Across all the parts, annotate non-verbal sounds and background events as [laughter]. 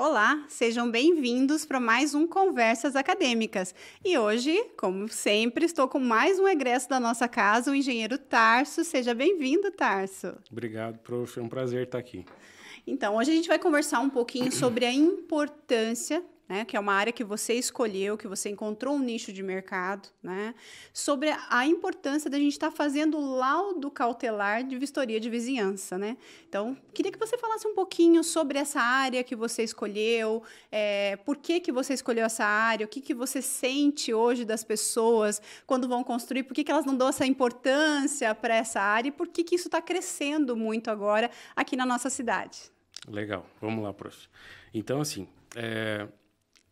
Olá, sejam bem-vindos para mais um Conversas Acadêmicas. E hoje, como sempre, estou com mais um egresso da nossa casa, o engenheiro Tarso. Seja bem-vindo, Tarso. Obrigado, prof. É um prazer estar aqui. Então, hoje a gente vai conversar um pouquinho sobre a importância né, que é uma área que você escolheu, que você encontrou um nicho de mercado, né, sobre a importância da gente estar tá fazendo laudo cautelar de vistoria de vizinhança, né? Então, queria que você falasse um pouquinho sobre essa área que você escolheu, é, por que que você escolheu essa área, o que que você sente hoje das pessoas quando vão construir, por que que elas não dão essa importância para essa área e por que que isso está crescendo muito agora aqui na nossa cidade? Legal, vamos lá, prof. Então, assim, é,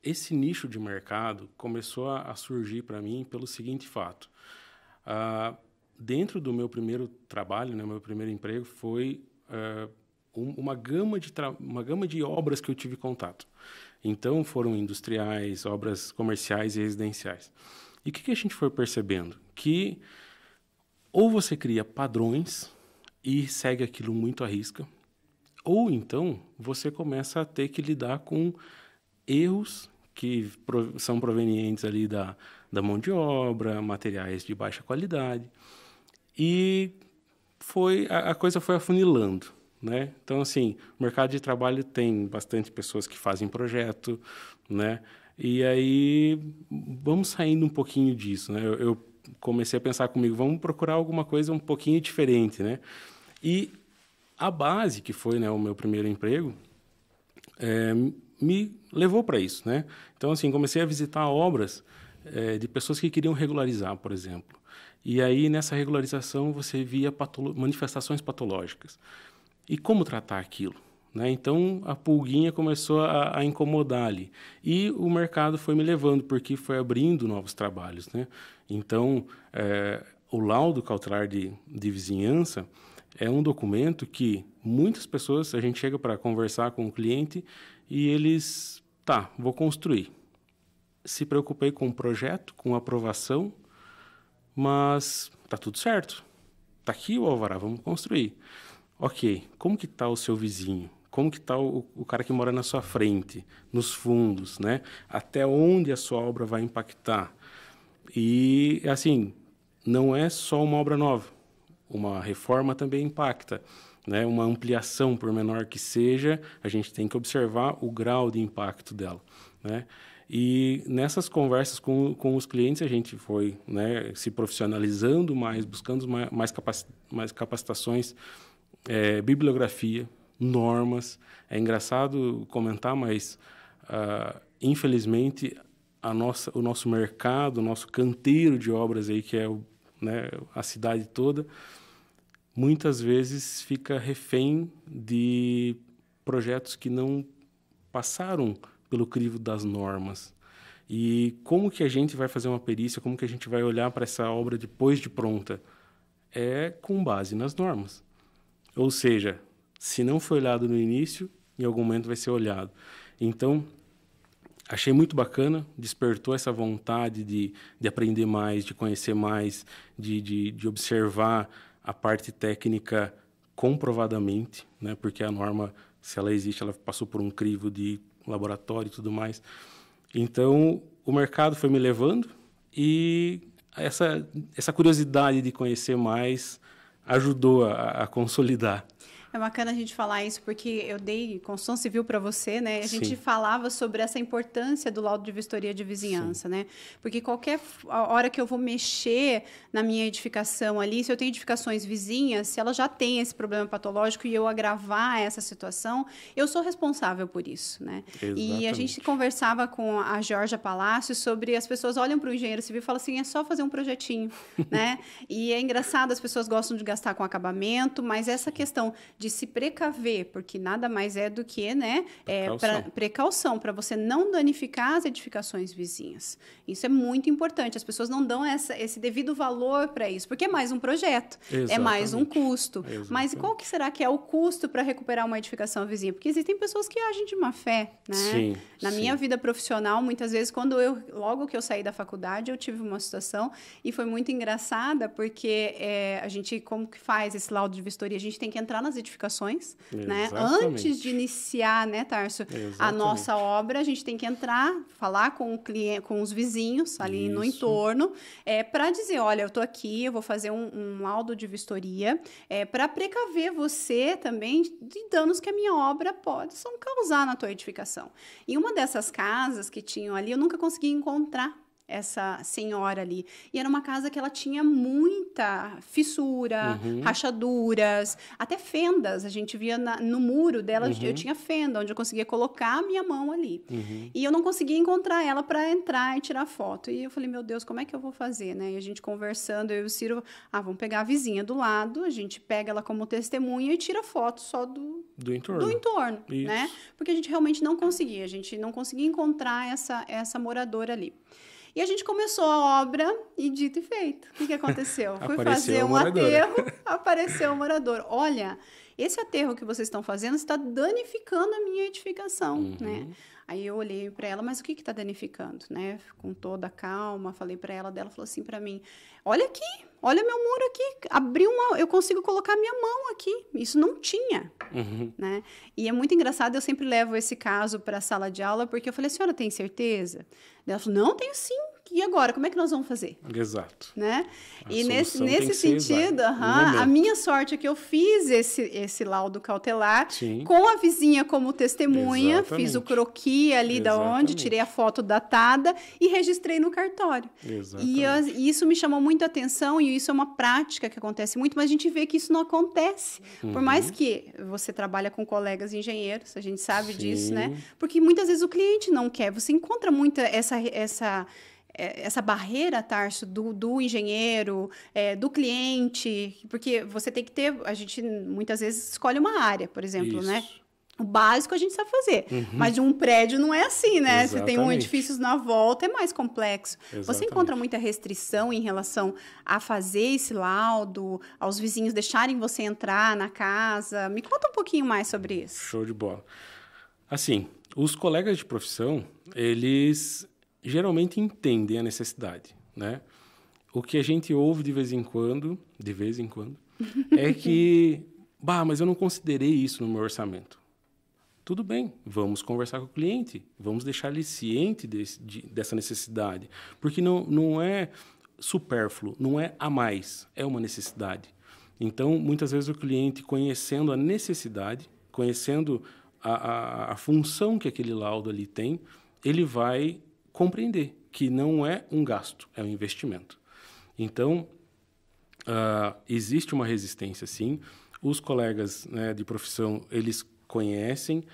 esse nicho de mercado começou a, a surgir para mim pelo seguinte fato. Uh, dentro do meu primeiro trabalho, né, meu primeiro emprego, foi uh, um, uma, gama de uma gama de obras que eu tive contato. Então, foram industriais, obras comerciais e residenciais. E o que, que a gente foi percebendo? Que ou você cria padrões e segue aquilo muito à risca, ou então você começa a ter que lidar com erros que são provenientes ali da, da mão de obra, materiais de baixa qualidade. E foi a, a coisa foi afunilando. Né? Então, assim, o mercado de trabalho tem bastante pessoas que fazem projeto, né? E aí, vamos saindo um pouquinho disso, né? Eu, eu comecei a pensar comigo, vamos procurar alguma coisa um pouquinho diferente, né? E a base, que foi né, o meu primeiro emprego, é, me levou para isso, né? Então, assim, comecei a visitar obras é, de pessoas que queriam regularizar, por exemplo. E aí, nessa regularização, você via patolo manifestações patológicas. E como tratar aquilo? Né? Então, a pulguinha começou a, a incomodar ali. E o mercado foi me levando, porque foi abrindo novos trabalhos, né? Então, é, o laudo cautelar de, de vizinhança é um documento que muitas pessoas, a gente chega para conversar com o cliente e eles, tá, vou construir. Se preocupei com o projeto, com aprovação, mas tá tudo certo. Tá aqui o alvará, vamos construir. OK, como que tá o seu vizinho? Como que tá o, o cara que mora na sua frente, nos fundos, né? Até onde a sua obra vai impactar? E assim, não é só uma obra nova. Uma reforma também impacta né, uma ampliação, por menor que seja, a gente tem que observar o grau de impacto dela. Né? E nessas conversas com, com os clientes, a gente foi né, se profissionalizando mais, buscando mais, mais, capacitações, é, bibliografia, normas. É engraçado comentar, mas uh, infelizmente a nossa, o nosso mercado, o nosso canteiro de obras aí, que é o, né, a cidade toda, muitas vezes fica refém de projetos que não passaram pelo crivo das normas. E como que a gente vai fazer uma perícia, como que a gente vai olhar para essa obra depois de pronta? É com base nas normas. Ou seja, se não foi olhado no início, em algum momento vai ser olhado. Então, achei muito bacana, despertou essa vontade de, de aprender mais, de conhecer mais, de, de, de observar a parte técnica comprovadamente, né? Porque a norma, se ela existe, ela passou por um crivo de laboratório e tudo mais. Então, o mercado foi me levando e essa essa curiosidade de conhecer mais ajudou a, a consolidar é bacana a gente falar isso porque eu dei construção civil para você, né? A gente Sim. falava sobre essa importância do laudo de vistoria de vizinhança, Sim. né? Porque qualquer hora que eu vou mexer na minha edificação ali, se eu tenho edificações vizinhas, se ela já tem esse problema patológico e eu agravar essa situação, eu sou responsável por isso, né? Exatamente. E a gente conversava com a Georgia Palácio sobre as pessoas olham para o engenheiro civil e falam assim, é só fazer um projetinho, [laughs] né? E é engraçado, as pessoas gostam de gastar com acabamento, mas essa questão de de se precaver, porque nada mais é do que né, é, precaução, é, para você não danificar as edificações vizinhas. Isso é muito importante. As pessoas não dão essa, esse devido valor para isso, porque é mais um projeto, é Exatamente. é mais um custo. Exatamente. Mas qual que será que é o custo para recuperar uma edificação vizinha? Porque existem pessoas que agem de má fé. Né? Sim, Na sim. minha vida profissional, muitas vezes, quando eu, logo que eu saí da faculdade, eu tive uma situação e foi muito engraçada, porque é, a gente, como que faz esse laudo de vistoria? A gente tem que entrar nas edificações edificações, né? Exatamente. né? Antes de iniciar, né, Tarso, Exatamente. a nossa obra, a gente tem que entrar, falar com o cliente, com os vizinhos ali Isso. no entorno, é eh, para dizer, olha, eu tô aqui, eu vou fazer um, um laudo de vistoria, é eh, para precaver você também de danos que a minha obra pode são causar na tua edificação. E uma dessas casas que tinham ali, eu nunca consegui encontrar essa senhora ali. E era uma casa que ela tinha muita fissura, uhum. rachaduras, até fendas. A gente via na, no muro dela, uhum. eu tinha fenda, onde eu conseguia colocar a minha mão ali. Uhum. E eu não conseguia encontrar ela para entrar e tirar foto. E eu falei, meu Deus, como é que eu vou fazer, né? E a gente conversando, eu e o Ciro, ah, vamos pegar a vizinha do lado, a gente pega ela como testemunha e tira foto só do, do entorno, do entorno né? Porque a gente realmente não conseguia, a gente não conseguia encontrar essa, essa moradora ali. E a gente começou a obra e dito e feito. O que, que aconteceu? [laughs] Fui fazer um aterro, [laughs] apareceu um morador. Olha, esse aterro que vocês estão fazendo está danificando a minha edificação, uhum. né? Aí eu olhei para ela, mas o que que tá danificando, né? Com toda calma, falei para ela, dela falou assim para mim: "Olha aqui, olha meu muro aqui, abriu uma, eu consigo colocar minha mão aqui". Isso não tinha, uhum. né? E é muito engraçado, eu sempre levo esse caso para a sala de aula porque eu falei: senhora tem certeza?" Ela falou: "Não, tenho sim" e agora? Como é que nós vamos fazer? Exato. Né? e nesse, nesse sentido, uh -huh, a minha sorte é que eu fiz esse, esse laudo cautelar Sim. com a vizinha como testemunha, Exatamente. fiz o croqui ali Exatamente. da onde, tirei a foto datada e registrei no cartório. Exatamente. E, eu, isso me chamou muito a atenção e isso é uma prática que acontece muito, mas a gente vê que isso não acontece. Uhum. Por mais que você trabalha com colegas engenheiros, a gente sabe Sim. disso, né? Porque muitas vezes o cliente não quer. Você encontra muito essa essa é, essa barreira, Tarso, do, do engenheiro, é, do cliente, porque você tem que ter, a gente muitas vezes escolhe uma área, por exemplo, né? Isso. né? O básico a gente sabe fazer, uhum. mas um prédio não é assim, né? Se Você tem um edifício na volta, é mais complexo. Exatamente. Você encontra muita restrição em relação a fazer esse laudo, aos vizinhos deixarem você entrar na casa. Me conta um pouquinho mais sobre isso. Show de bola. Assim, os colegas de profissão, eles geralmente entendem a necessidade, né? O que a gente ouve de vez em quando, de vez em quando, [laughs] é que, bah, mas eu não considerei isso no meu orçamento. Tudo bem, vamos conversar com o cliente, vamos deixar ele ciente desse, de, dessa necessidade, porque não, não é supérfluo, não é a mais, é uma necessidade. Então, muitas vezes o cliente, conhecendo a necessidade, conhecendo a, a, a função que aquele laudo ali tem, ele vai compreender que não é um gasto, é um investimento. Então, uh, existe uma resistência, sim. Os colegas né, de profissão, eles conhecem,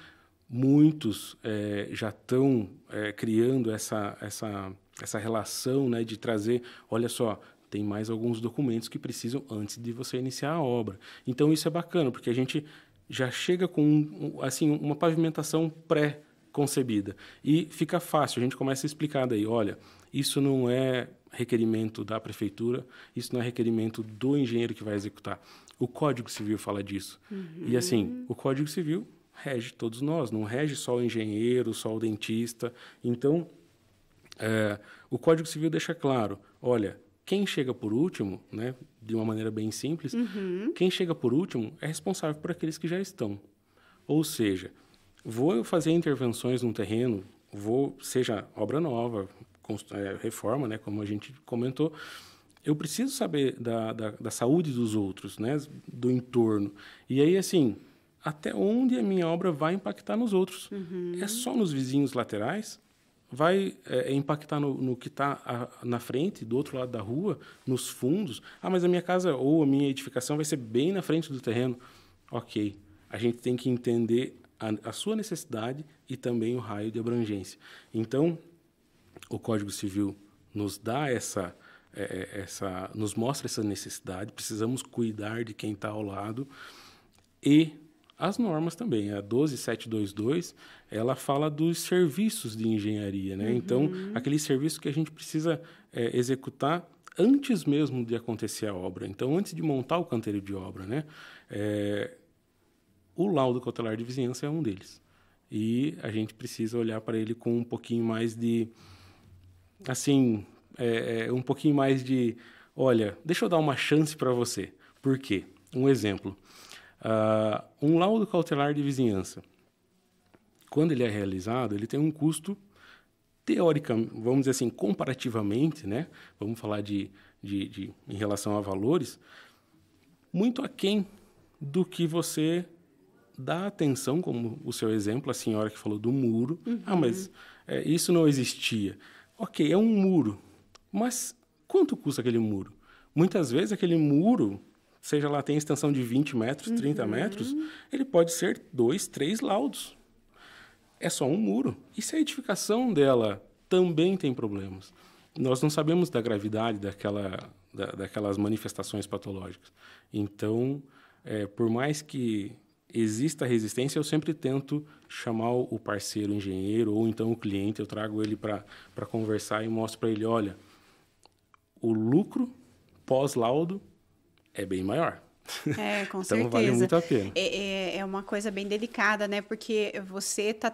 muitos é, já estão é, eh, criando essa, essa, essa relação né, de trazer, olha só, tem mais alguns documentos que precisam antes de você iniciar a obra. Então, isso é bacana, porque a gente já chega com assim uma pavimentação pré concebida. E fica fácil, a gente começa a explicar daí, olha, isso não é requerimento da prefeitura, isso não é requerimento do engenheiro que vai executar. O Código Civil fala disso. Uhum. E assim, o Código Civil rege todos nós, não rege só o engenheiro, só o dentista. Então, é, o Código Civil deixa claro: olha, quem chega por último, né, de uma maneira bem simples, uhum. quem chega por último é responsável por aqueles que já estão. Ou seja, Vou fazer intervenções no terreno, vou, seja obra nova, é, reforma, né, como a gente comentou, eu preciso saber da, da, da, saúde dos outros, né, do entorno. E aí, assim, até onde a minha obra vai impactar nos outros? Uhum. É só nos vizinhos laterais? Vai é, é impactar no, no que está na frente, do outro lado da rua, nos fundos? Ah, mas a minha casa ou a minha edificação vai ser bem na frente do terreno. Ok, a gente tem que entender a, a sua necessidade e também o raio de abrangência. Então, o Código Civil nos dá essa, é, é essa nos mostra essa necessidade, precisamos cuidar de quem está ao lado e as normas também. A 12722, ela fala dos serviços de engenharia, né? Uhum. Então, aquele serviço que a gente precisa é, executar antes mesmo de acontecer a obra. Então, antes de montar o canteiro de obra, né? É, o laudo cautelar de vizinhança é um deles. E a gente precisa olhar para ele com um pouquinho mais de. Assim, é, é um pouquinho mais de. Olha, deixa eu dar uma chance para você. Por quê? Um exemplo. Uh, um laudo cautelar de vizinhança, quando ele é realizado, ele tem um custo teoricamente, vamos dizer assim, comparativamente, né? Vamos falar de, de, de em relação a valores, muito aquém do que você dá atenção, como o seu exemplo, a senhora que falou do muro. Uhum. Ah, mas é, isso não existia. Ok, é um muro, mas quanto custa aquele muro? Muitas vezes aquele muro, seja lá tem extensão de 20 metros, 30 uhum. metros, ele pode ser dois, três laudos. É só um muro. E se a edificação dela também tem problemas? Nós não sabemos da gravidade daquela, da, daquelas manifestações patológicas. Então, é, por mais que exista resistência, eu sempre tento chamar o parceiro o engenheiro ou então o cliente, eu trago ele para conversar e mostro para ele, olha, o lucro pós-laudo é bem maior. É, com então, [laughs] certeza. Então vale muito a pena. É, é, é uma coisa bem delicada, né? Porque você está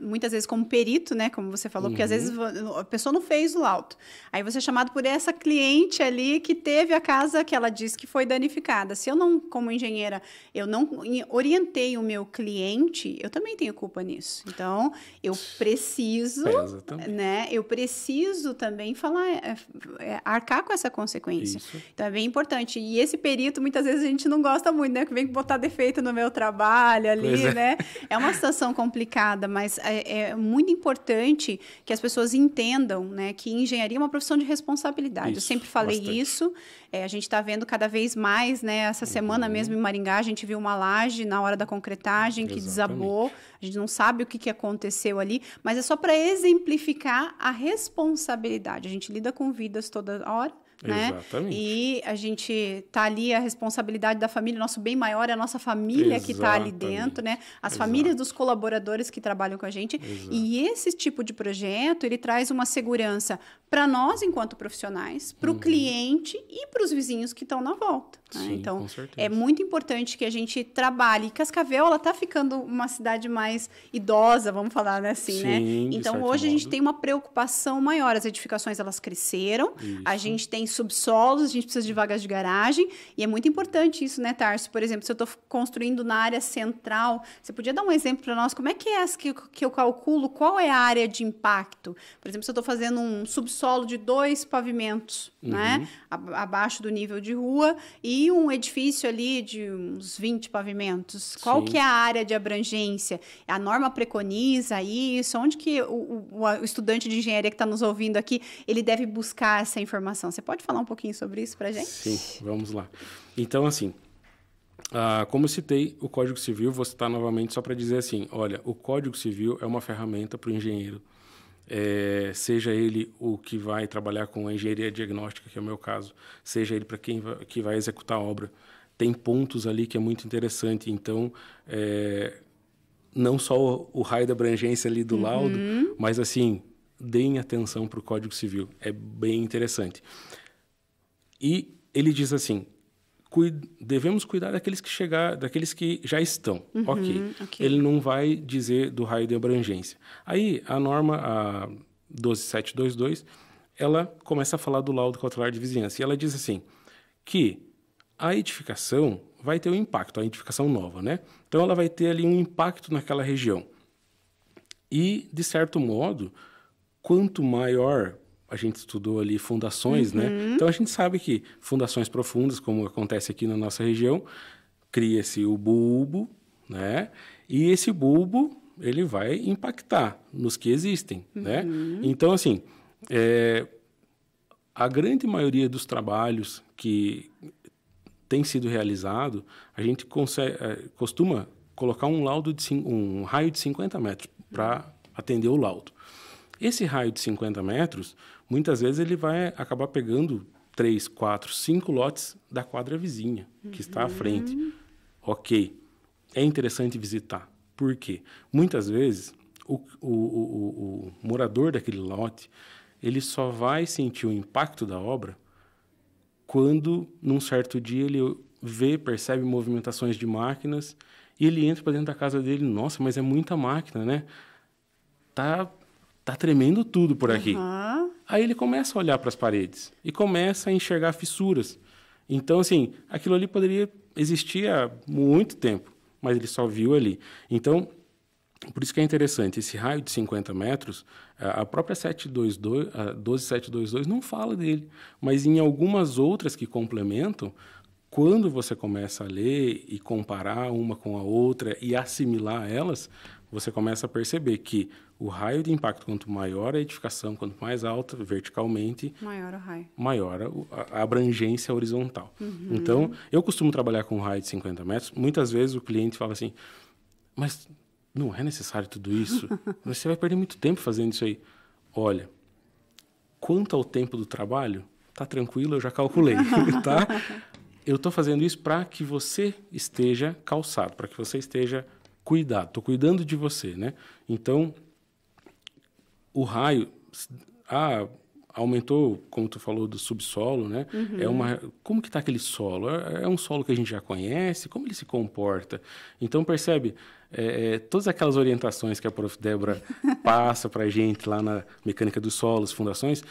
muitas vezes como perito, né? Como você falou, uhum. porque às uhum. vezes a pessoa não fez o laudo. Aí você é chamado por essa cliente ali que teve a casa que ela disse que foi danificada. Se eu não, como engenheira, eu não orientei o meu cliente, eu também tenho culpa nisso. Então, eu preciso, né? Eu preciso também falar, é, é, é, arcar com essa consequência. Isso. Então, é bem importante. E esse perito, muitas vezes, a gente não gosta muito, né? Que vem botar defeito no meu trabalho ali, é. né? É uma situação complicada, mas é, é, muito importante que as pessoas entendam né, que engenharia é uma profissão de responsabilidade. Isso, Eu sempre falei bastante. isso. É, a gente está vendo cada vez mais, né? Essa uhum. semana mesmo em Maringá, a gente viu uma laje na hora da concretagem que Exatamente. desabou. A gente não sabe o que, que aconteceu ali, mas é só para exemplificar a responsabilidade. A gente lida com vidas toda hora. Né? Exatamente. E a gente tá ali, a responsabilidade da família, nosso bem maior é a nossa família tá Exatamente. que está ali dentro, né? As Exato. famílias dos colaboradores que trabalham com a gente. Exato. E esse tipo de projeto, ele traz uma segurança para nós enquanto profissionais, para o uhum. cliente e para os vizinhos que estão na volta. Né? Sim, então, é muito importante que a gente trabalhe. Cascavel, ela está ficando uma cidade mais idosa, vamos falar né? assim, né? Sim, né? Então, hoje modo. a gente tem uma preocupação maior. As edificações, elas cresceram, isso. a gente tem subsolos, a gente precisa de vagas de garagem, e é muito importante isso, né, Tarso? Por exemplo, se eu estou construindo na área central, você podia dar um exemplo para nós? Como é que é que, que eu calculo? Qual é a área de impacto? Por exemplo, se eu estou fazendo um subsolo de dois pavimentos, né? uhum. né? Abaixo do nível de rua, e um edifício ali de uns 20 pavimentos? Qual Sim. que é a área de abrangência? A norma preconiza isso? Onde que o, o, o estudante de engenharia que está nos ouvindo aqui, ele deve buscar essa informação? Você pode falar um pouquinho sobre isso para gente? Sim, vamos lá. Então, assim, ah, como citei o Código Civil, vou citar novamente só para dizer assim: olha, o Código Civil é uma ferramenta para o engenheiro é, seja ele o que vai trabalhar com a engenharia diagnóstica, que é o meu caso, seja ele para quem vai, que vai executar a obra, tem pontos ali que é muito interessante. Então, é, não só o, o, raio da abrangência ali do uhum. laudo, mas assim, deem atenção para o Código Civil, é bem interessante. E ele diz assim: devemos cuidar daqueles que chegar, daqueles que já estão. Uhum, okay. ok. Ele não vai dizer do raio de abrangência. Aí a norma a 12722, ela começa a falar do laudo cautelar de vizinhança e ela diz assim que a edificação vai ter um impacto, a edificação nova, né? Então ela vai ter ali um impacto naquela região. E de certo modo, quanto maior a gente estudou ali fundações, né? uhum. né? Então a gente sabe que fundações profundas, como acontece aqui na nossa região, cria-se o bulbo, né? E esse bulbo ele vai impactar nos que existem, né? uhum. né? Então assim, é, a grande maioria dos trabalhos que tem sido realizado, a gente consegue, é, costuma colocar um laudo de um raio de 50 metros para uhum. atender o laudo. Esse raio de 50 metros, muitas vezes ele vai acabar pegando três, quatro, cinco lotes da quadra vizinha, que está à uhum. frente. Ok, é interessante visitar. Por quê? Muitas vezes o, o, o, o morador daquele lote ele só vai sentir o impacto da obra quando, num certo dia, ele vê, percebe movimentações de máquinas e ele entra para dentro da casa dele. Nossa, mas é muita máquina, né? Tá, tá tremendo tudo por aqui. Uhum. Aí ele começa a olhar para as paredes e começa a enxergar fissuras. Então, assim, aquilo ali poderia existir há muito tempo, mas ele só viu ali. Então, por isso que é interessante, esse raio de 50 metros, a própria 722, a 12722 não fala dele, mas em algumas outras que complementam, quando você começa a ler e comparar uma com a outra e assimilar elas, você começa a perceber que o raio de impacto, quanto maior a edificação, quanto mais alta verticalmente, maior o raio. Maior a, abrangência horizontal. Uhum. Então, eu costumo trabalhar com um raio de 50 metros. Muitas vezes o cliente fala assim, mas não é necessário tudo isso? [laughs] Você vai perder muito tempo fazendo isso aí. Olha, quanto ao tempo do trabalho, tá tranquilo, eu já calculei, [laughs] tá? Eu estou fazendo isso para que você esteja calçado, para que você esteja cuidado. Estou cuidando de você, né? Então, o raio ah, aumentou, como tu falou, do subsolo, né? Uhum. É uma, como que está aquele solo? É, é um solo que a gente já conhece? Como ele se comporta? Então, percebe, é, é, todas aquelas orientações que a prof. Débora [laughs] passa para a gente lá na mecânica dos solos, fundações,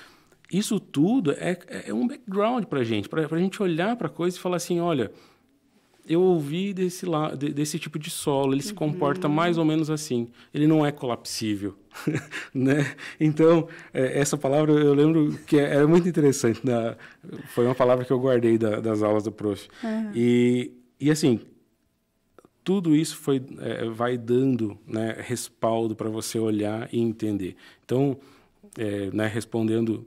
isso tudo é, é um background para a gente, para a gente olhar para a coisa e falar assim, olha, eu ouvi desse, la, desse tipo de solo, ele uhum. se comporta mais ou menos assim. Ele não é colapsível, [laughs] né? Então, é, essa palavra eu lembro que é, era muito interessante. Né? Foi uma palavra que eu guardei da, das aulas do prof. Uhum. E, e assim, tudo isso foi, é, vai dando né, respaldo para você olhar e entender. Então, é, né, respondendo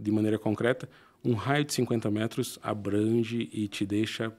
de maneira concreta, um raio de 50 metros abrange e te deixa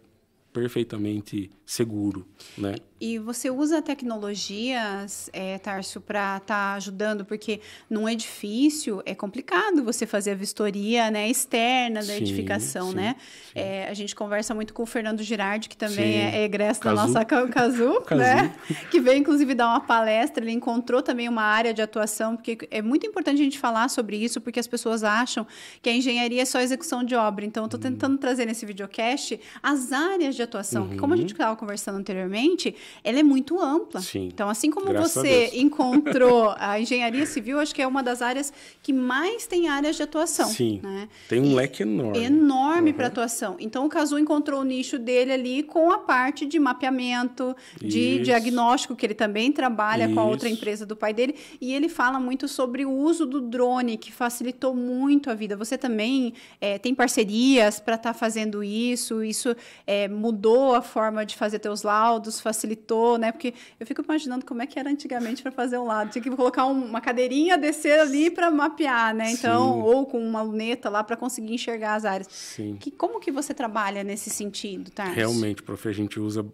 perfeitamente seguro, né? E você usa tecnologias, é, Tarso, para estar tá ajudando, porque num edifício é complicado você fazer a vistoria né, externa da sim, edificação, sim, né? Sim. É, a gente conversa muito com o Fernando Girardi, que também é, é egresso da nossa Casu, [laughs] né? que veio inclusive dar uma palestra, ele encontrou também uma área de atuação, porque é muito importante a gente falar sobre isso, porque as pessoas acham que a engenharia é só execução de obra. Então, eu estou hum. tentando hum. trazer nesse videocast as áreas de atuação. Uhum. Que como a gente estava uhum. conversando anteriormente, ela é muito ampla. Sim. Então, assim como Graças você a [laughs] encontrou [laughs] a engenharia civil, acho que é uma das áreas que mais tem áreas de atuação. Sim. Né? Tem um e leque enorme. Enorme uhum. para atuação. Então, o Cazu encontrou o nicho dele ali com a parte de mapeamento, de Isso. diagnóstico, que ele também trabalha Isso. com a outra empresa do pai dele. E ele fala muito sobre o uso do drone, que facilitou muito a vida. Você também é, tem parcerias para estar tá fazendo isso, isso é, mudou mudou a forma de fazer teus laudos, facilitou, né? Porque eu fico imaginando como é que era antigamente para fazer um laudo. Tinha que colocar uma cadeirinha, descer ali para mapear, né? Então, Sim. ou com uma luneta lá para conseguir enxergar as áreas. Sim. Que, como que você trabalha nesse sentido, tá? Realmente, prof, a gente usa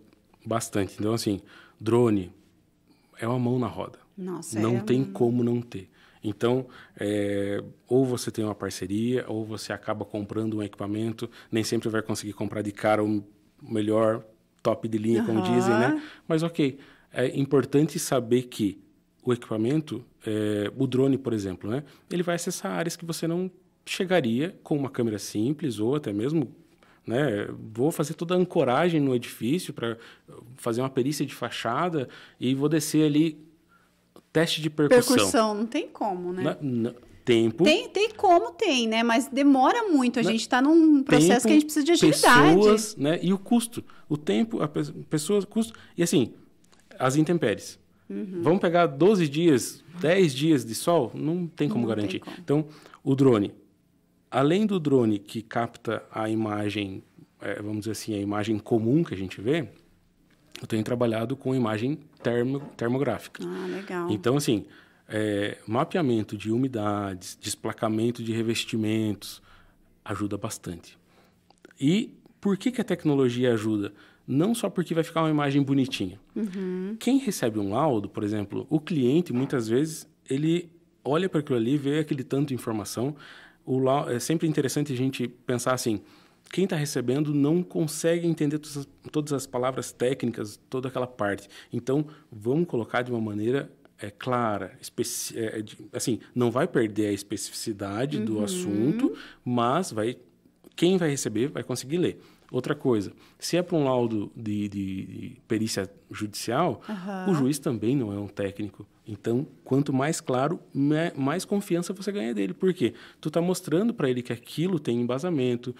bastante. Então, assim, drone é uma mão na roda. Nossa, não é tem como não ter. Então, é, ou você tem uma parceria, ou você acaba comprando um equipamento, nem sempre vai conseguir comprar de cara um melhor top de linha, como uhum. dizem, né? Mas ok, é importante saber que o equipamento, é, o drone, por exemplo, né? Ele vai acessar áreas que você não chegaria com uma câmera simples ou até mesmo, né? Vou fazer toda a ancoragem no edifício para fazer uma perícia de fachada e vou descer ali teste de percussão. Percussão, não tem como, né? Na, na, tempo. Tem, tem como tem, né? Mas demora muito. A né? gente está num processo tempo, que a gente precisa de agilidade. Pessoas, né? E o custo. O tempo, a pe pessoas, custo. E assim, as intempéries. Uhum. Vamos pegar 12 dias, 10 dias de sol? Não tem como não garantir. Tem como. Então, o drone. Além do drone que capta a imagem, é, vamos dizer assim, a imagem comum que a gente vê, eu tenho trabalhado com imagem termo, termográfica. Ah, legal. Então, assim, é, mapeamento de umidades, desplacamento de revestimentos, ajuda bastante. E por que, que a tecnologia ajuda? Não só porque vai ficar uma imagem bonitinha. Uhum. Quem recebe um laudo, por exemplo, o cliente, muitas vezes, ele olha para aquilo ali, vê aquele tanto de informação. Laudo, é sempre interessante a gente pensar assim: quem está recebendo não consegue entender todas as palavras técnicas, toda aquela parte. Então, vamos colocar de uma maneira é clara, é, é assim, não vai perder a especificidade uhum. do assunto, mas vai quem vai receber vai conseguir ler. Outra coisa, se é para um laudo de, de, de perícia judicial, uhum. o juiz também não é um técnico. Então, quanto mais claro, né, mais confiança você ganha dele. Por quê? Tu está mostrando para ele que aquilo tem embasamento.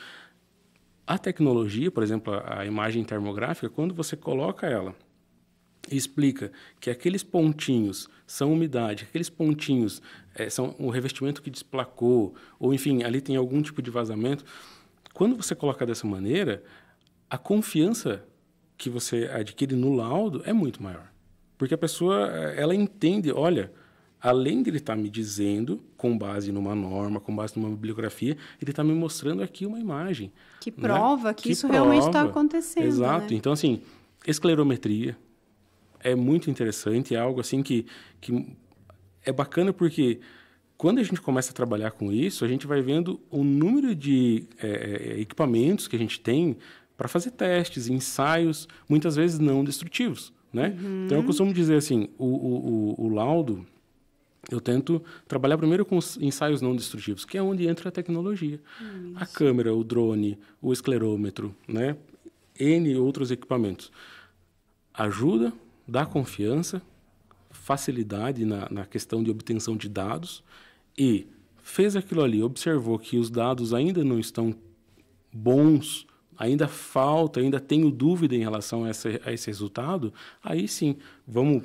A tecnologia, por exemplo, a imagem termográfica, quando você coloca ela explica que aqueles pontinhos são umidade, aqueles pontinhos é, são o revestimento que desplacou, ou enfim, ali tem algum tipo de vazamento. Quando você coloca dessa maneira, a confiança que você adquire no laudo é muito maior. Porque a pessoa, eh, ela entende, olha, além de ele estar tá me dizendo, com base numa norma, com base numa bibliografia, ele está me mostrando aqui uma imagem. Que né? prova né? que, que, isso tá prova. realmente está acontecendo. Exato. Né? Então, assim, esclerometria, é muito interessante, é algo assim que, que é bacana porque quando a gente começa a trabalhar com isso, a gente vai vendo o número de é, é equipamentos que a gente tem para fazer testes, ensaios, muitas vezes não destrutivos, né? Uhum. Então, eu costumo dizer assim, o, o, o, o laudo, eu tento trabalhar primeiro com ensaios não destrutivos, que é onde entra a tecnologia. Isso. A câmera, o drone, o esclerômetro, né? N outros equipamentos. Ajuda, dá confiança, facilidade na, na questão de obtenção de dados e fez aquilo ali, observou que os dados ainda não estão bons, ainda falta, ainda tenho dúvida em relação a esse, a esse resultado, aí sim, vamos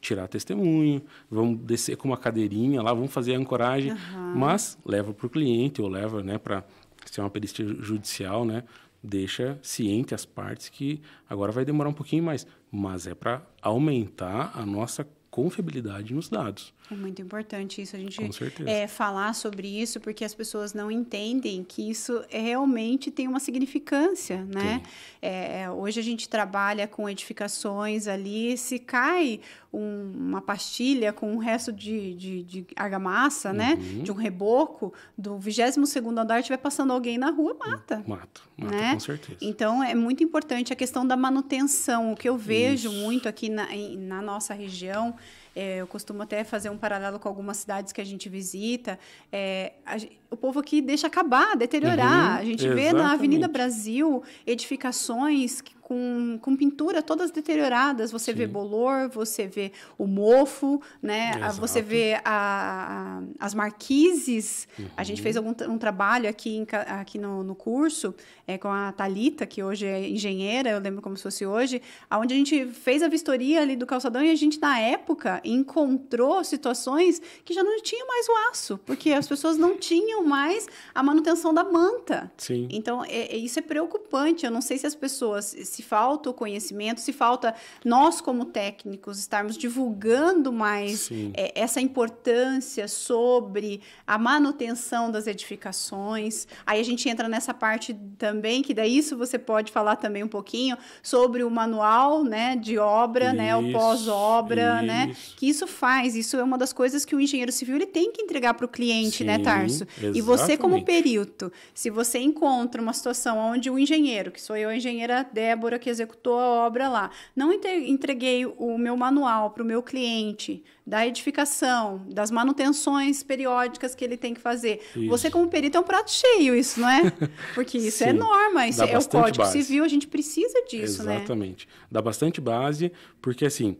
tirar testemunho, vamos descer com uma cadeirinha lá, vamos fazer a ancoragem, uhum. mas leva para o cliente ou leva né, para ser uma perícia judicial, né? deixa ciente as partes que agora vai demorar um pouquinho mais, mas é para aumentar a nossa confiabilidade nos dados. É muito importante isso, a gente é, falar sobre isso, porque as pessoas não entendem que isso é, realmente tem uma significância, né? É, é, hoje a gente trabalha com edificações ali, se cai um, uma pastilha com um resto de, de, de argamassa, né? uhum. né? De um reboco, do 22 segundo andar estiver passando alguém na rua, mata. Mata, mata né? com certeza. Então, é muito importante a questão da manutenção. O que eu vejo isso. muito aqui na, na nossa região é, eu costumo até fazer um paralelo com algumas cidades que a gente visita. É, a, o povo aqui deixa acabar, deteriorar. Uhum, a gente exatamente. vê na Avenida Brasil edificações com, com pintura todas deterioradas. Você Sim. vê bolor, você vê o mofo, né? Exato. Você vê a, a, as marquises. Uhum. A gente fez uhum. algum, um trabalho aqui, em, aqui no, no curso é, com a Talita que hoje é engenheira, eu lembro como se fosse hoje, onde a gente fez a vistoria ali do calçadão e a gente, na época, encontrou situações que já não tinha mais o aço, porque as pessoas não tinham mais a manutenção da manta. Sim. Então, é, é, isso é preocupante. Eu não sei se as pessoas, se falta o conhecimento, se falta nós, como técnicos, estarmos divulgando mais é, essa importância sobre a manutenção das edificações. Aí a gente entra nessa parte também, que daí isso você pode falar também um pouquinho sobre o manual né, de obra, isso, né, o pós-obra, né, que isso faz. Isso é uma das coisas que o engenheiro civil ele tem que entregar para o cliente, né, Sim, né, Tarso? Exatamente. E você, como perito, se você encontra uma situação onde o engenheiro, que sou eu, a engenheira Débora, que executou a obra lá, não entreguei o meu manual para o meu cliente da edificação, das manutenções periódicas que ele tem que fazer. Isso. Você, como perito, é um prato cheio, isso, não é? [laughs] Porque isso é Sim, é norma, isso é o Código base. Civil, a gente precisa disso, Exatamente. né? Exatamente. Dá bastante base, porque assim,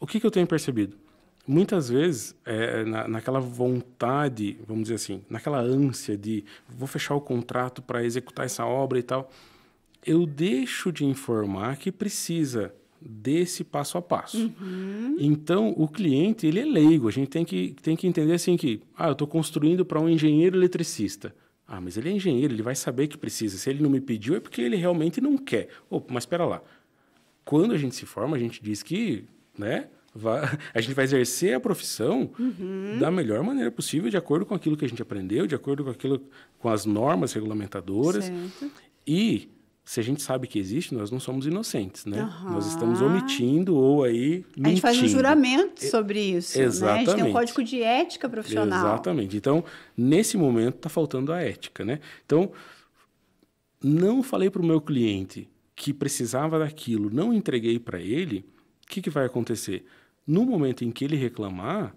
o que, que eu tenho percebido? muitas vezes, é, na, naquela vontade, vamos dizer assim, naquela ânsia de vou fechar o contrato para executar essa obra e tal, eu deixo de informar que precisa desse passo a passo. Uhum. Então, o cliente, ele é leigo. A gente tem que, tem que entender assim que, ah, eu estou construindo para um engenheiro eletricista. Ah, mas ele é engenheiro, ele vai saber que precisa. Se ele não me pediu, é porque ele realmente não quer. Oh, mas espera lá. Quando a gente se forma, a gente diz que, né, vai, a gente vai exercer a profissão uhum. da melhor maneira possível, de acordo com aquilo que a gente aprendeu, de acordo com aquilo, com as normas regulamentadoras. Certo. E se a gente sabe que existe, nós não somos inocentes, né? Uhum. Nós estamos omitindo ou aí mentindo. A gente faz um juramento sobre isso, Exatamente. né? A gente tem um código de ética profissional. Exatamente. Então, nesse momento está faltando a ética, né? Então, não falei para o meu cliente que precisava daquilo, não entreguei para ele, o que, que vai acontecer? No momento em que ele reclamar,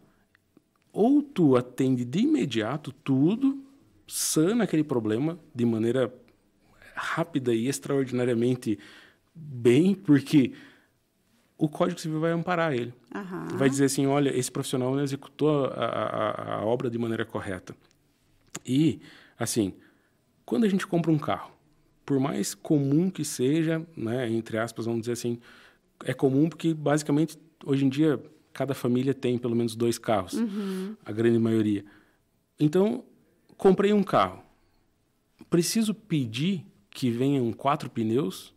ou tu atende de imediato tudo, sana aquele problema de maneira rápida e extraordinariamente bem, porque o Código Civil vai amparar ele. Uhum. Vai dizer assim, olha, esse profissional não executou a, a, a, obra de maneira correta. E, assim, quando a gente compra um carro, por mais comum que seja, né, entre aspas, vamos dizer assim, é comum porque basicamente hoje em dia, cada família tem pelo menos dois carros, uhum. a grande maioria. Então, comprei um carro. Preciso pedir que venham quatro pneus?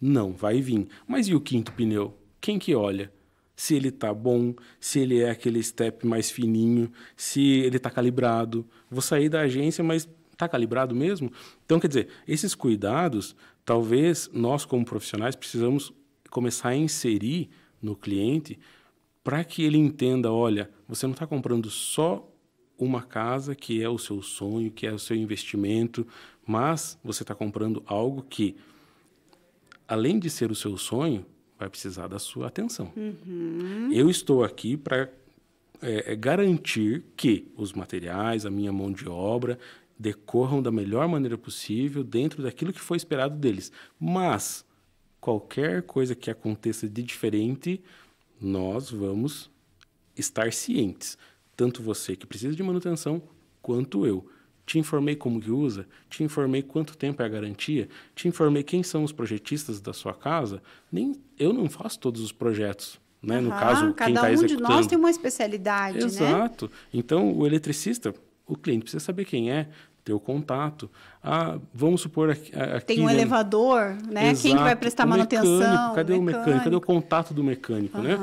Não, vai vir. Mas e o quinto pneu? Quem que olha? Se ele tá bom, se ele é aquele step mais fininho, se ele tá calibrado. Vou sair da agência, mas tá calibrado mesmo? Então, quer dizer, esses cuidados, talvez nós como profissionais precisamos começar a inserir no cliente para que ele entenda, olha, você não está comprando só uma casa que é o seu sonho, que é o seu investimento, mas você está comprando algo que, além de ser o seu sonho, vai precisar da sua atenção. Uhum. Eu estou aqui para é, é, garantir que os materiais, a minha mão de obra, decorram da melhor maneira possível dentro daquilo que foi esperado deles. Mas qualquer coisa que aconteça de diferente, nós vamos estar cientes. Tanto você que precisa de manutenção, quanto eu. Te informei como que usa, te informei quanto tempo é a garantia, te informei quem são os projetistas da sua casa. Nem eu não faço todos os projetos, né? Uhum, no caso, quem está um executando. Cada tá um de nós tem uma especialidade, Exato. né? Exato. Então, o eletricista, o cliente precisa saber quem é, ter o contato. Ah, vamos supor aqui. Tem um né? elevador, né? Exato, Quem que vai prestar manutenção? Cadê o mecânico? Cadê o contato do mecânico, uhum. né?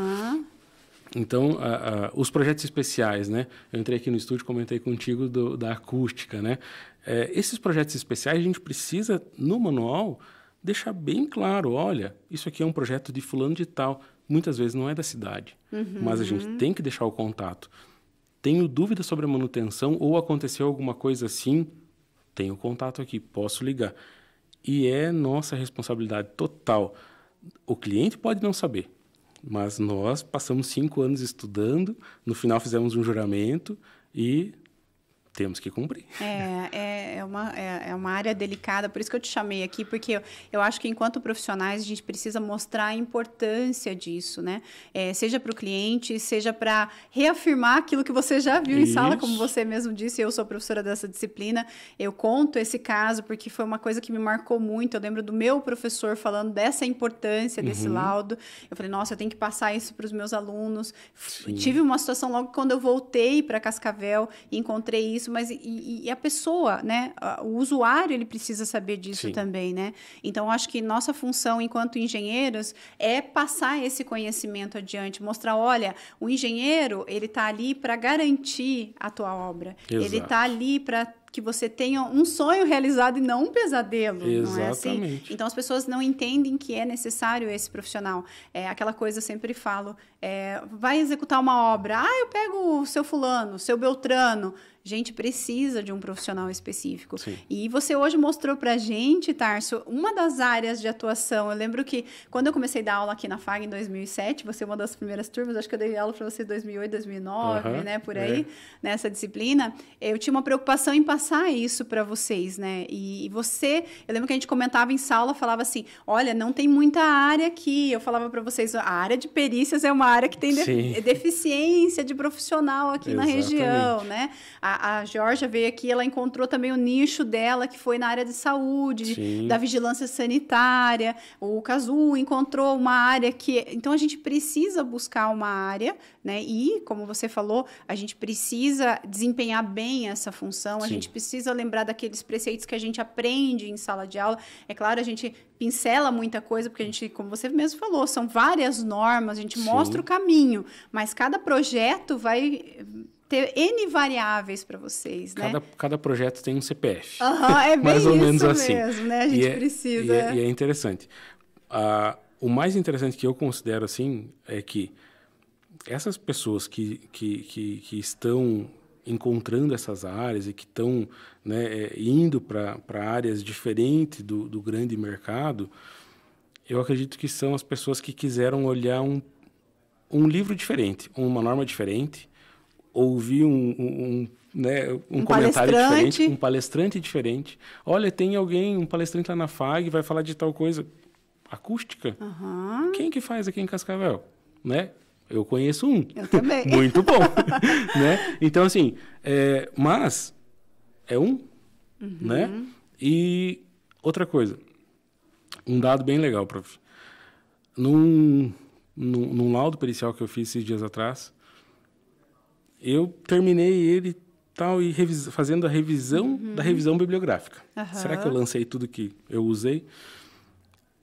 Então, a, a, os projetos especiais, né? Eu entrei aqui no estúdio, comentei contigo do, da acústica, né? É, esses projetos especiais, a gente precisa, no manual, deixar bem claro, olha, isso aqui é um projeto de fulano de tal. Muitas vezes não é da cidade, uhum. mas a gente uhum. tem que deixar o contato. Tenho dúvidas sobre a manutenção ou aconteceu alguma coisa assim? Tenho contato aqui, posso ligar. E é nossa responsabilidade total. O cliente pode não saber, mas nós passamos cinco anos estudando, no final fizemos um juramento e temos que cumprir. É, é, é uma, é, é, uma área delicada, por isso que eu te chamei aqui, porque eu, eu acho que enquanto profissionais a gente precisa mostrar a importância disso, né? É, seja para o cliente, seja para reafirmar aquilo que você já viu isso. em sala, como você mesmo disse, eu sou professora dessa disciplina, eu conto esse caso porque foi uma coisa que me marcou muito, eu lembro do meu professor falando dessa importância desse uhum. laudo, eu falei, nossa, eu tenho que passar isso para os meus alunos. Sim. Tive uma situação logo quando eu voltei para Cascavel e encontrei isso isso, mas e, e a pessoa, né? O usuário ele precisa saber disso Sim. também, né? Então acho que nossa função enquanto engenheiros é passar esse conhecimento adiante, mostrar, olha, o engenheiro ele está ali para garantir a tua obra, Exato. ele está ali para que você tenha um sonho realizado e não um pesadelo, Exatamente. não é assim? Então as pessoas não entendem que é necessário esse profissional. É aquela coisa eu sempre falo, é, vai executar uma obra, ah, eu pego o seu fulano, seu Beltrano, gente precisa de um profissional específico. Sim. E você hoje mostrou para gente, Tarso, uma das áreas de atuação. Eu lembro que quando eu comecei a dar aula aqui na FAG em 2007, você é uma das primeiras turmas, acho que eu dei aula para você em 2008, 2009, uhum, né, por aí, é. nessa disciplina. Eu tinha uma preocupação em passar isso para vocês, né? E, e, você, eu lembro que a gente comentava em sala, falava assim: "Olha, não tem muita área aqui". Eu falava para vocês, a área de perícias é uma área que tem de, deficiência de profissional aqui Exatamente. na região, né? A a, Georgia veio aqui, ela encontrou também o nicho dela, que foi na área de saúde, Sim. da vigilância sanitária. O Cazu encontrou uma área que. Então, a gente precisa buscar uma área, né? E, como você falou, a gente precisa desempenhar bem essa função, Sim. a gente precisa lembrar daqueles preceitos que a gente aprende em sala de aula. É claro, a gente pincela muita coisa, porque a gente, como você mesmo falou, são várias normas, a gente Sim. mostra o caminho, mas cada projeto vai ter N variáveis para vocês, né? Cada, cada projeto tem um CPF. Uhum, é [laughs] bem Mais ou menos assim. mesmo, assim. né? A gente e é, precisa. É, e, é, e é interessante. Uh, o mais interessante que eu considero, assim, é que essas pessoas que, que, que, que estão encontrando essas áreas e que estão né, é, indo para áreas diferentes do, do grande mercado, eu acredito que são as pessoas que quiseram olhar um, um livro diferente, uma norma diferente, ouvi um, um, né, um, um comentário diferente, um palestrante diferente. Olha, tem alguém, um palestrante lá na FAG, vai falar de tal coisa. Acústica? Uhum. Quem que faz aqui em Cascavel? Né? Eu conheço um. Eu também. [laughs] Muito bom. [laughs] né? Então, assim, é, mas é um, uhum. né? E outra coisa, um dado bem legal, prof. Num, num, num laudo pericial que eu fiz esses dias atrás, eu terminei ele tal e fazendo a revisão uhum. da revisão bibliográfica. Uhum. Será que eu lancei tudo que eu usei?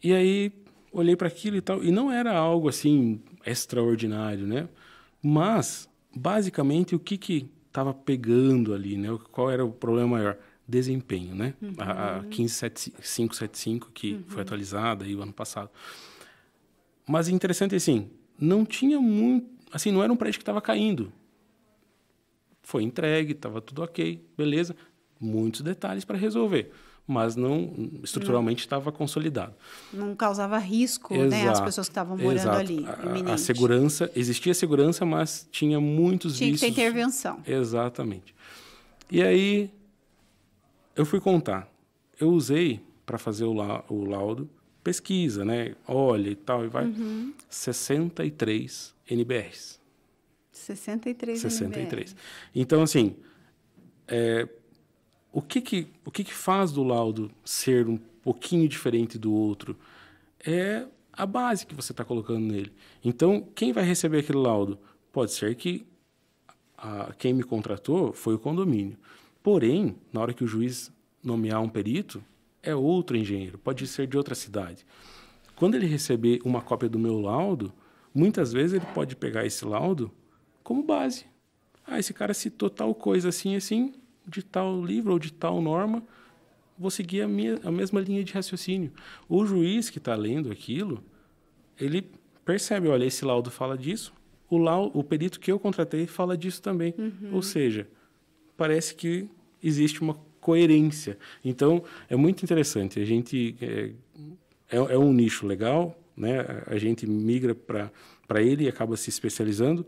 E aí olhei para aquilo e tal e não era algo assim extraordinário, né? Mas basicamente o que que estava pegando ali, né? Qual era o problema maior? Desempenho, né? Uhum. A, a 15575 uhum. que uhum. foi atualizada aí o ano passado. Mas interessante assim, não tinha muito, assim, não era um prédio que estava caindo. Foi entregue, estava tudo ok, beleza. Muitos detalhes para resolver mas não estruturalmente estava consolidado. Não causava risco, exato, né, as pessoas que estavam morando exato. ali. A, a segurança existia segurança, mas tinha muitos tinha vícios. Tinha que ter intervenção. Exatamente. E aí eu fui contar. Eu usei para fazer o, la, o, laudo pesquisa, né? Olha e tal e vai. Uhum. 63 NBRs. 63. 63. MBR. Então, assim, é, o, que, que, o que, que faz do laudo ser um pouquinho diferente do outro? É a base que você está colocando nele. Então, quem vai receber aquele laudo? Pode ser que a, quem me contratou foi o condomínio. Porém, na hora que o juiz nomear um perito, é outro engenheiro, pode ser de outra cidade. Quando ele receber uma cópia do meu laudo, muitas vezes ele pode pegar esse laudo como base. Ah, esse cara citou tal coisa assim, assim, de tal livro ou de tal norma, vou seguir a, minha, a mesma linha de raciocínio. O juiz que está lendo aquilo, ele percebe, olha, esse laudo fala disso, o, lau, o perito que eu contratei fala disso também. Uhum. Ou seja, parece que existe uma coerência. Então, é muito interessante. A gente... É, é, é um nicho legal, né? A gente migra para ele e acaba se especializando,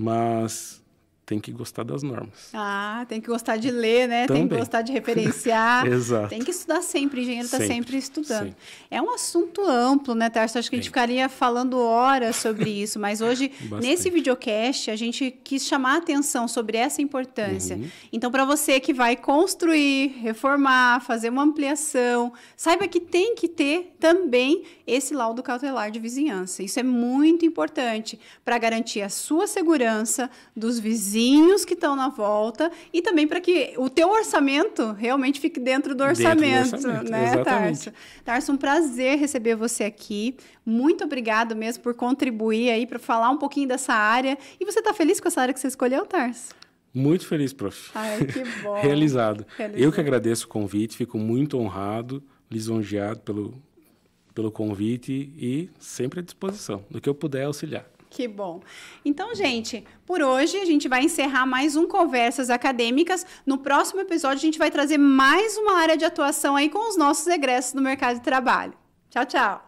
mas tem que gostar das normas. Ah, tem que gostar de ler, né? Também. Tem que gostar de [laughs] referenciar. Exato. Tem que estudar sempre, o engenheiro está sempre. sempre. estudando. É um assunto amplo, né, Tarso? Acho que a gente ficaria falando horas sobre isso, mas hoje, [laughs] Bastante. nesse videocast, a gente quis chamar atenção sobre essa importância. Uhum. Então, para você que vai construir, reformar, fazer uma ampliação, saiba que tem que ter também esse laudo cautelar de vizinhança. Isso é muito importante para garantir a sua segurança dos vizinhos vizinhos que estão na volta e também para que o teu orçamento realmente fique dentro do orçamento, dentro do orçamento né, Tarso? Tarso, um prazer receber você aqui. Muito obrigado mesmo por contribuir aí para falar um pouquinho dessa área. E você está feliz com essa área que você escolheu, Tarso? Muito feliz, prof. Ai, que [laughs] bom. Realizado. Realizado. Eu que agradeço o convite, fico muito honrado, lisonjeado pelo, pelo convite e sempre à disposição, do que eu puder auxiliar. Que bom. Então, gente, por hoje a gente vai encerrar mais um Conversas Acadêmicas. No próximo episódio, a gente vai trazer mais uma área de atuação aí com os nossos egressos no mercado de trabalho. Tchau, tchau.